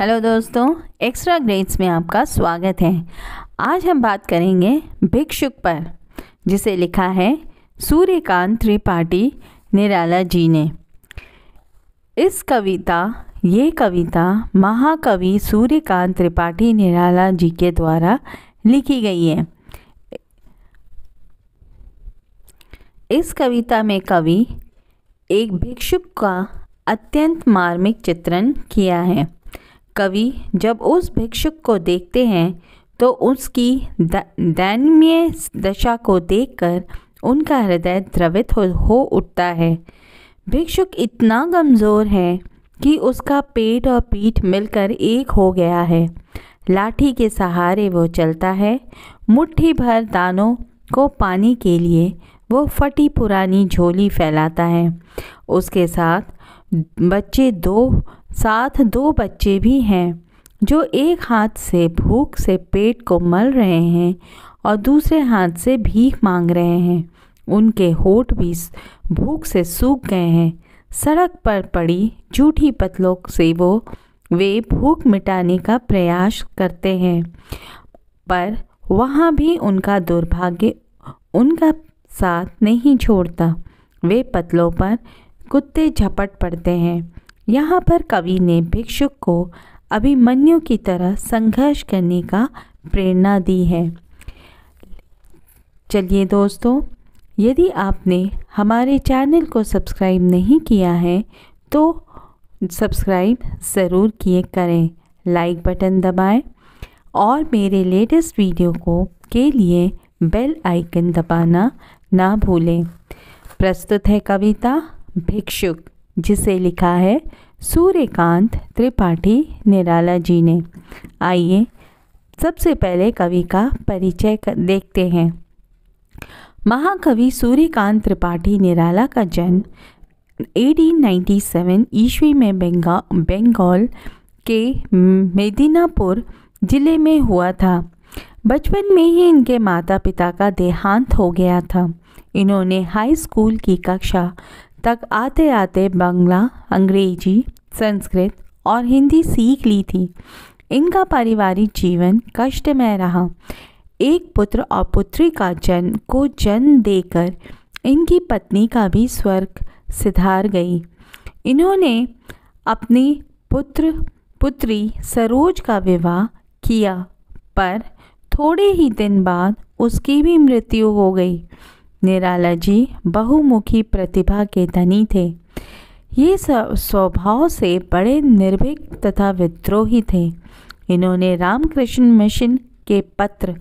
hello दोस्तों extra grades में आपका स्वागत है आज हम बात करेंगे भिक्षुक पर जिसे लिखा है सूर्यकांत त्रिपाठी निराला जी ने इस कविता ये कविता महाकवि सूर्यकांत त्रिपाठी निराला जी के द्वारा लिखी गई है इस कविता में कवि एक भिक्षुक का अत्यंत मार्मिक चित्रण किया है कवि जब उस भिक्षुक को देखते हैं तो उसकी दैन्य दशा को देखकर उनका हृदय द्रवित हो, हो उठता है भिक्षुक इतना कमज़ोर है कि उसका पेट और पीठ मिलकर एक हो गया है लाठी के सहारे वो चलता है मुट्ठी भर दानों को पाने के लिए वो फटी पुरानी झोली फैलाता है उसके साथ बच्चे दो साथ दो बच्चे भी हैं जो एक हाथ से भूख से पेट को मल रहे हैं और दूसरे हाथ से भीख मांग रहे हैं उनके होठ भी भूख से सूख गए हैं सड़क पर पड़ी जूठी पतलों से वो वे भूख मिटाने का प्रयास करते हैं पर वहाँ भी उनका दुर्भाग्य उनका साथ नहीं छोड़ता वे पतलों पर कुत्ते झपट पड़ते हैं यहाँ पर कवि ने भिक्षुक को अभिमन्यु की तरह संघर्ष करने का प्रेरणा दी है चलिए दोस्तों यदि आपने हमारे चैनल को सब्सक्राइब नहीं किया है तो सब्सक्राइब ज़रूर किए करें लाइक बटन दबाएं और मेरे लेटेस्ट वीडियो को के लिए बेल आइकन दबाना ना भूलें प्रस्तुत है कविता भिक्षुक जिसे लिखा है सूर्यकांत त्रिपाठी निराला जी ने आइए सबसे पहले कवि का परिचय देखते हैं महाकवि सूर्यकांत त्रिपाठी निराला का जन्म 1897 ईस्वी में बेंगा बंगाल के मेदिनापुर ज़िले में हुआ था बचपन में ही इनके माता पिता का देहांत हो गया था इन्होंने हाई स्कूल की कक्षा तक आते आते बंगला अंग्रेजी संस्कृत और हिंदी सीख ली थी इनका पारिवारिक जीवन कष्टमय रहा एक पुत्र और पुत्री का जन्म को जन्म देकर इनकी पत्नी का भी स्वर्ग सिधार गई इन्होंने अपने पुत्र पुत्री सरोज का विवाह किया पर थोड़े ही दिन बाद उसकी भी मृत्यु हो गई निराला जी बहुमुखी प्रतिभा के धनी थे ये स्वभाव से बड़े निर्भीक तथा विद्रोही थे इन्होंने रामकृष्ण मिशन के पत्र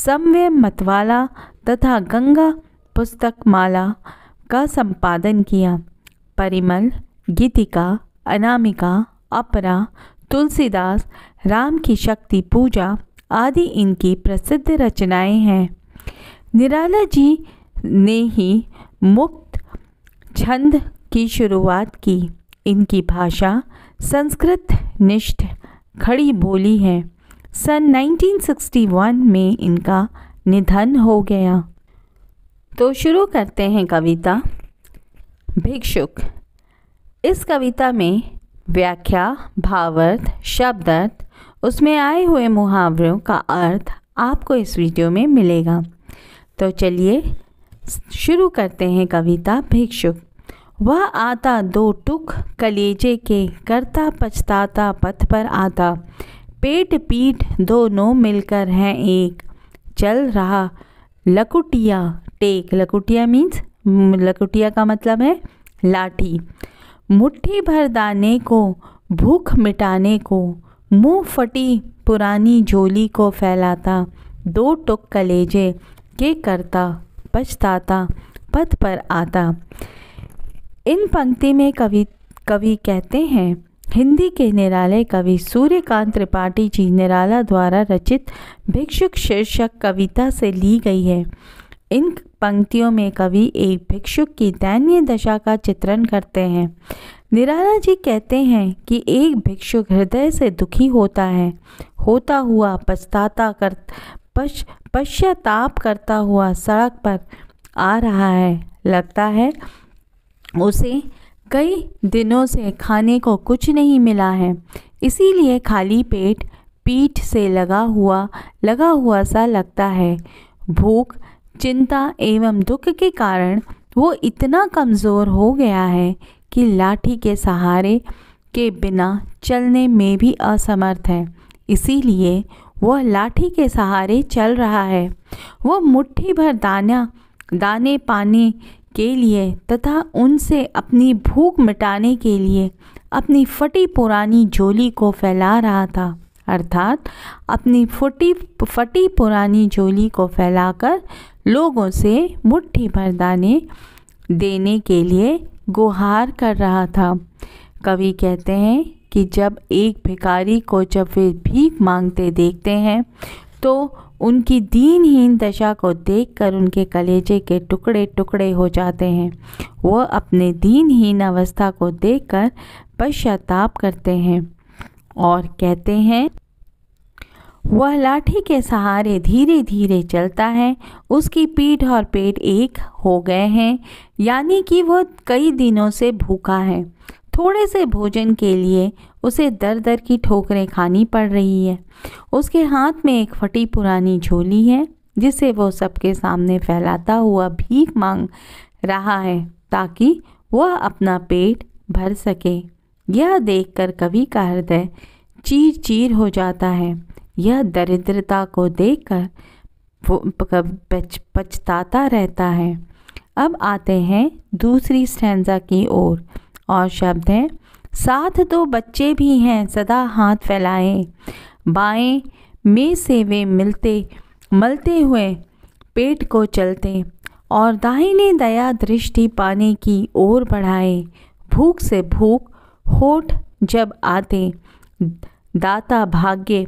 समय मतवाला तथा गंगा पुस्तक माला का संपादन किया परिमल गीतिका अनामिका अपरा तुलसीदास राम की शक्ति पूजा आदि इनकी प्रसिद्ध रचनाएं हैं निराला जी ने ही मुक्त छंद की शुरुआत की इनकी भाषा संस्कृत निष्ठ खड़ी बोली है सन 1961 में इनका निधन हो गया तो शुरू करते हैं कविता भिक्षुक इस कविता में व्याख्या भावार्थ शब्दार्थ उसमें आए हुए मुहावरों का अर्थ आपको इस वीडियो में मिलेगा तो चलिए शुरू करते हैं कविता भिक्षुक वह आता दो टुक कलेजे के करता पछताता पथ पर आता पेट पीठ दोनों मिलकर हैं एक चल रहा लकुटिया टेक लकुटिया मीन्स लकुटिया का मतलब है लाठी मुट्ठी भर दाने को भूख मिटाने को मुंह फटी पुरानी झोली को फैलाता दो टुक कलेजे के करता पछताता पथ पर आता इन पंक्ति में कवि कवि कहते हैं हिंदी के निराले कवि सूर्यकांत त्रिपाठी जी निराला द्वारा रचित भिक्षुक शीर्षक कविता से ली गई है इन पंक्तियों में कवि एक भिक्षुक की दैनीय दशा का चित्रण करते हैं निराला जी कहते हैं कि एक भिक्षुक हृदय से दुखी होता है होता हुआ पछताता कर पश्च पश्चाताप करता हुआ सड़क पर आ रहा है लगता है उसे कई दिनों से खाने को कुछ नहीं मिला है इसीलिए खाली पेट पीठ से लगा हुआ लगा हुआ सा लगता है भूख चिंता एवं दुख के कारण वो इतना कमज़ोर हो गया है कि लाठी के सहारे के बिना चलने में भी असमर्थ है इसीलिए वह लाठी के सहारे चल रहा है वह मुट्ठी भर दाना दाने पाने के लिए तथा उनसे अपनी भूख मिटाने के लिए अपनी फटी पुरानी झोली को फैला रहा था अर्थात अपनी फटी फटी पुरानी झोली को फैलाकर लोगों से मुट्ठी भर दाने देने के लिए गुहार कर रहा था कवि कहते हैं कि जब एक भिकारी को जब वे भीख मांगते देखते हैं तो उनकी दीनहीन दशा को देखकर उनके कलेजे के टुकड़े टुकड़े हो जाते हैं वह अपने दीनहीन अवस्था को देखकर पश्चाताप करते हैं और कहते हैं वह लाठी के सहारे धीरे धीरे चलता है उसकी पीठ और पेट एक हो गए हैं यानी कि वह कई दिनों से भूखा है थोड़े से भोजन के लिए उसे दर दर की ठोकरें खानी पड़ रही है उसके हाथ में एक फटी पुरानी झोली है जिसे वो सबके सामने फैलाता हुआ भीख मांग रहा है ताकि वह अपना पेट भर सके यह देखकर कवि का हृदय चीर चीर हो जाता है यह दरिद्रता को देखकर पछताता रहता है अब आते हैं दूसरी स्टैंडा की ओर और शब्द हैं साथ दो बच्चे भी हैं सदा हाथ फैलाएं बाएं में से वे मिलते मलते हुए पेट को चलते और दाहिने दया दृष्टि पाने की ओर बढ़ाए भूख से भूख होठ जब आते दाता भाग्य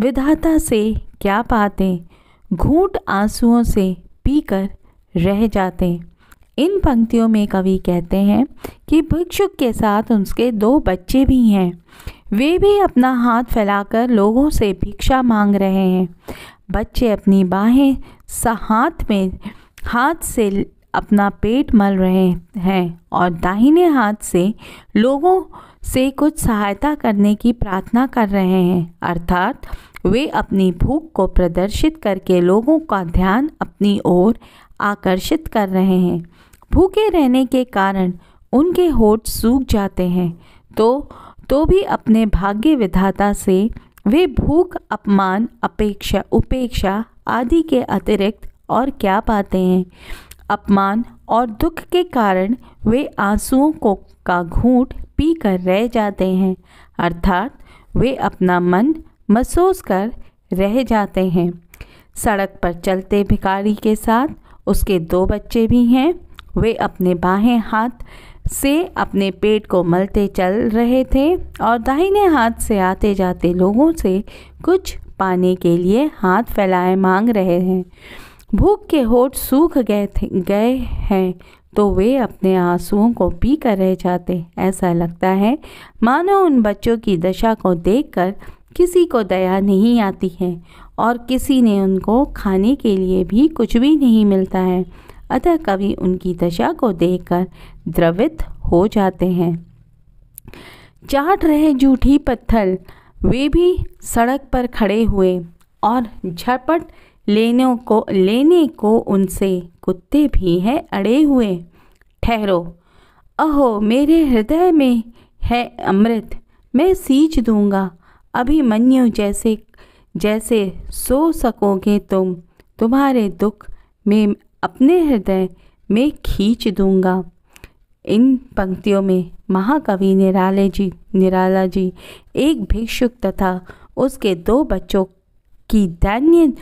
विधाता से क्या पाते घूट आंसुओं से पीकर रह जाते इन पंक्तियों में कवि कहते हैं कि भिक्षुक के साथ उसके दो बच्चे भी हैं वे भी अपना हाथ फैलाकर लोगों से भिक्षा मांग रहे हैं बच्चे अपनी बाहें हाथ में हाथ से अपना पेट मल रहे हैं और दाहिने हाथ से लोगों से कुछ सहायता करने की प्रार्थना कर रहे हैं अर्थात वे अपनी भूख को प्रदर्शित करके लोगों का ध्यान अपनी ओर आकर्षित कर रहे हैं भूखे रहने के कारण उनके होठ सूख जाते हैं तो तो भी अपने भाग्य विधाता से वे भूख अपमान अपेक्षा उपेक्षा आदि के अतिरिक्त और क्या पाते हैं अपमान और दुख के कारण वे आंसुओं को का घूट पी कर रह जाते हैं अर्थात वे अपना मन महसूस कर रह जाते हैं सड़क पर चलते भिखारी के साथ उसके दो बच्चे भी हैं वे अपने बाहें हाथ से अपने पेट को मलते चल रहे थे और दाहिने हाथ से आते जाते लोगों से कुछ पाने के लिए हाथ फैलाए मांग रहे हैं भूख के होठ सूख गए थे गए हैं तो वे अपने आंसुओं को पी कर रह जाते ऐसा लगता है मानो उन बच्चों की दशा को देखकर किसी को दया नहीं आती है और किसी ने उनको खाने के लिए भी कुछ भी नहीं मिलता है अतः कवि उनकी दशा को देखकर द्रवित हो जाते हैं चाट रहे जूठी पत्थर वे भी सड़क पर खड़े हुए और झपट लेने को लेने को उनसे कुत्ते भी हैं अड़े हुए ठहरो अहो मेरे हृदय में है अमृत मैं सींच दूंगा अभी मनु जैसे जैसे सो सकोगे तुम तुम्हारे दुख में अपने हृदय में खींच दूंगा इन पंक्तियों में महाकवि निराले जी निराला जी एक भिक्षुक तथा उसके दो बच्चों की दैन्य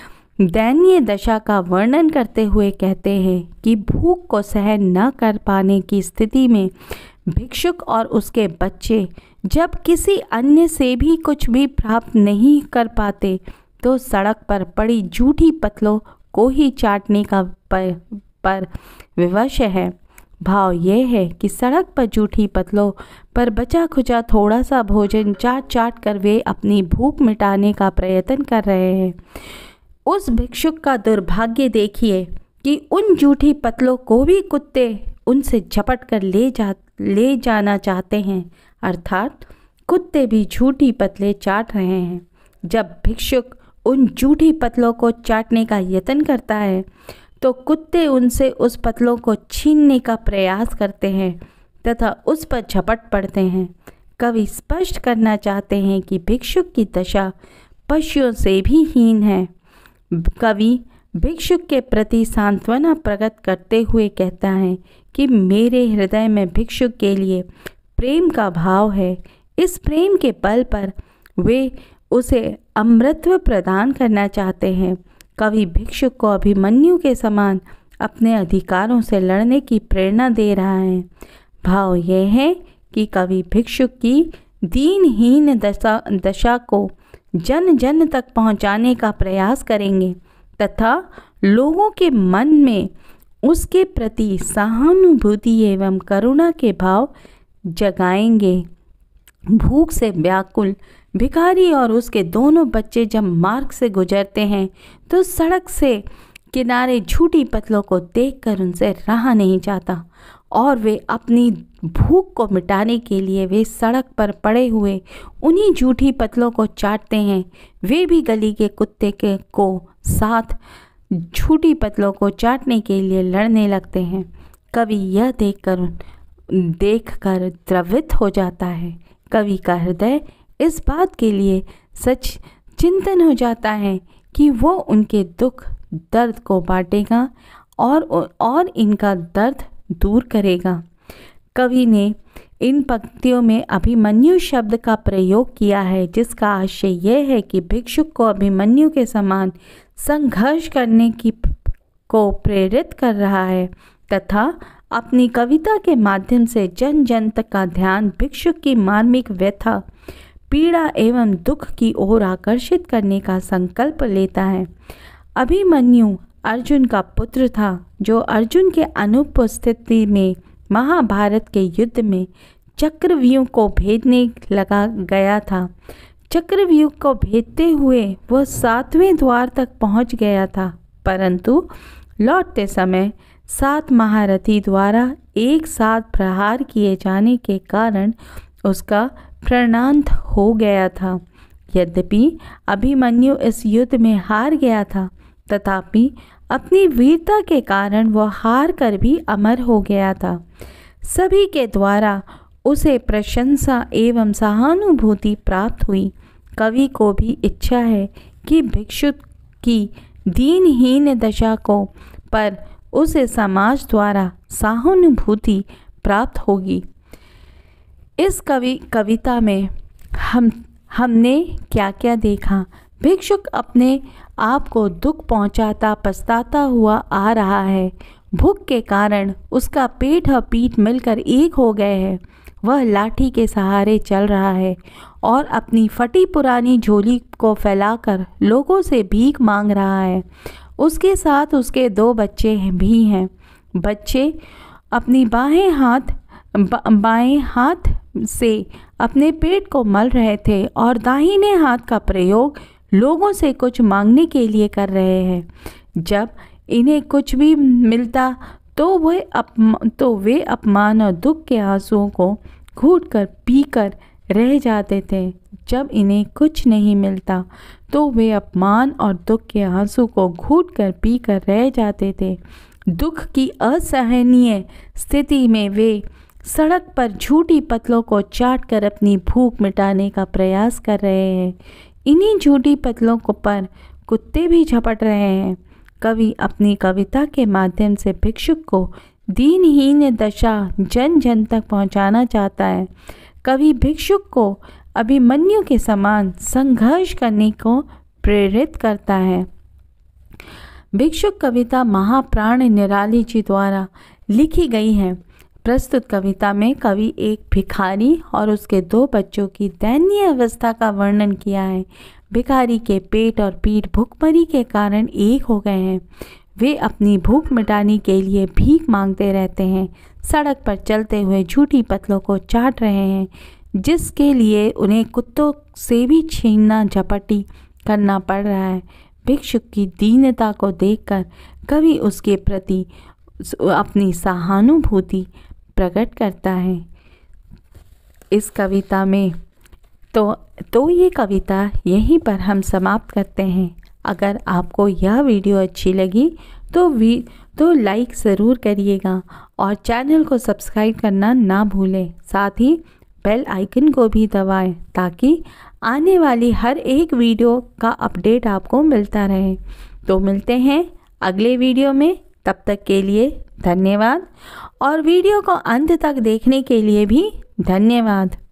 दैनीय दशा का वर्णन करते हुए कहते हैं कि भूख को सहन न कर पाने की स्थिति में भिक्षुक और उसके बच्चे जब किसी अन्य से भी कुछ भी प्राप्त नहीं कर पाते तो सड़क पर पड़ी झूठी पतलों को ही चाटने का पर, पर विवश है भाव यह है कि सड़क पर जूठी पतलों पर बचा खुचा थोड़ा सा भोजन चाट चाट कर वे अपनी भूख मिटाने का प्रयत्न कर रहे हैं उस भिक्षुक का दुर्भाग्य देखिए कि उन जूठी पतलों को भी कुत्ते उनसे झपट कर ले जा ले जाना चाहते हैं अर्थात कुत्ते भी झूठी पतले चाट रहे हैं जब भिक्षुक उन जूठी पतलों को चाटने का यत्न करता है तो कुत्ते उनसे उस पतलों को छीनने का प्रयास करते हैं तथा उस पर झपट पड़ते हैं कवि स्पष्ट करना चाहते हैं कि भिक्षुक की दशा पशुओं से भी हीन है कवि भिक्षुक के प्रति सांत्वना प्रकट करते हुए कहता है कि मेरे हृदय में भिक्षुक के लिए प्रेम का भाव है इस प्रेम के बल पर वे उसे अमृत्व प्रदान करना चाहते हैं कवि भिक्षुक को अभिमन्यु के समान अपने अधिकारों से लड़ने की प्रेरणा दे रहा है भाव यह है कि कवि भिक्षुक की दीनहीन दशा दशा को जन जन तक पहुंचाने का प्रयास करेंगे तथा लोगों के मन में उसके प्रति सहानुभूति एवं करुणा के भाव जगाएंगे भूख से व्याकुल भिखारी और उसके दोनों बच्चे जब मार्ग से गुजरते हैं तो सड़क से किनारे झूठी पतलों को देखकर उनसे रहा नहीं जाता और वे अपनी भूख को मिटाने के लिए वे सड़क पर पड़े हुए उन्हीं झूठी पतलों को चाटते हैं वे भी गली के कुत्ते के को साथ झूठी पतलों को चाटने के लिए लड़ने लगते हैं कवि यह देखकर देखकर द्रवित हो जाता है कवि का हृदय इस बात के लिए सच चिंतन हो जाता है कि वो उनके दुख दर्द को बांटेगा और और इनका दर्द दूर करेगा कवि ने इन पंक्तियों में अभिमन्यु शब्द का प्रयोग किया है जिसका आशय यह है कि भिक्षुक को अभिमन्यु के समान संघर्ष करने की को प्रेरित कर रहा है तथा अपनी कविता के माध्यम से जन जन तक का ध्यान भिक्षुक की मार्मिक व्यथा पीड़ा एवं दुख की ओर आकर्षित करने का संकल्प लेता है अभिमन्यु अर्जुन का पुत्र था जो अर्जुन के अनुपस्थिति में महाभारत के युद्ध में चक्रव्यूह को भेजने लगा गया था चक्रव्यूह को भेजते हुए वह सातवें द्वार तक पहुंच गया था परंतु लौटते समय सात महारथी द्वारा एक साथ प्रहार किए जाने के कारण उसका प्रणांत हो गया था यद्यपि अभिमन्यु इस युद्ध में हार गया था तथापि अपनी वीरता के कारण वह हार कर भी अमर हो गया था सभी के द्वारा उसे प्रशंसा एवं सहानुभूति प्राप्त हुई कवि को भी इच्छा है कि भिक्षु की दीनहीन दशा को पर उसे समाज द्वारा सहानुभूति प्राप्त होगी इस कवि कविता में हम हमने क्या क्या देखा भिक्षुक अपने आप को दुख पहुंचाता पछताता हुआ आ रहा है भूख के कारण उसका पेट और पीठ मिलकर एक हो गए हैं वह लाठी के सहारे चल रहा है और अपनी फटी पुरानी झोली को फैलाकर लोगों से भीख मांग रहा है उसके साथ उसके दो बच्चे भी हैं बच्चे अपनी बाहें हाथ बाएं हाथ से अपने पेट को मल रहे थे और दाहिने हाथ का प्रयोग लोगों से कुछ मांगने के लिए कर रहे हैं जब इन्हें कुछ भी मिलता तो वे अप तो वे अपमान और दुख के आंसुओं को घूट कर पी कर रह जाते थे जब इन्हें कुछ नहीं मिलता तो वे अपमान और दुख के आंसू को घूट कर पी कर रह जाते थे दुख की असहनीय स्थिति में वे सड़क पर झूठी पतलों को चाट कर अपनी भूख मिटाने का प्रयास कर रहे हैं इन्हीं झूठी पतलों को पर कुत्ते भी झपट रहे हैं कवि अपनी कविता के माध्यम से भिक्षुक को दीनहीन दशा जन जन तक पहुंचाना चाहता है कवि भिक्षुक को अभिमन्यु के समान संघर्ष करने को प्रेरित करता है भिक्षुक कविता महाप्राण निराली जी द्वारा लिखी गई है प्रस्तुत कविता में कवि एक भिखारी और उसके दो बच्चों की दयनीय अवस्था का वर्णन किया है भिखारी के पेट और पीठ भुखमरी के कारण एक हो गए हैं वे अपनी भूख मिटाने के लिए भीख मांगते रहते हैं सड़क पर चलते हुए झूठी पतलों को चाट रहे हैं जिसके लिए उन्हें कुत्तों से भी छीनना झपटी करना पड़ रहा है भिक्षुक की दीनता को देखकर कवि उसके प्रति अपनी सहानुभूति प्रकट करता है इस कविता में तो तो ये कविता यहीं पर हम समाप्त करते हैं अगर आपको यह वीडियो अच्छी लगी तो वी तो लाइक ज़रूर करिएगा और चैनल को सब्सक्राइब करना ना भूलें साथ ही बेल आइकन को भी दबाएं ताकि आने वाली हर एक वीडियो का अपडेट आपको मिलता रहे तो मिलते हैं अगले वीडियो में तब तक के लिए धन्यवाद और वीडियो को अंत तक देखने के लिए भी धन्यवाद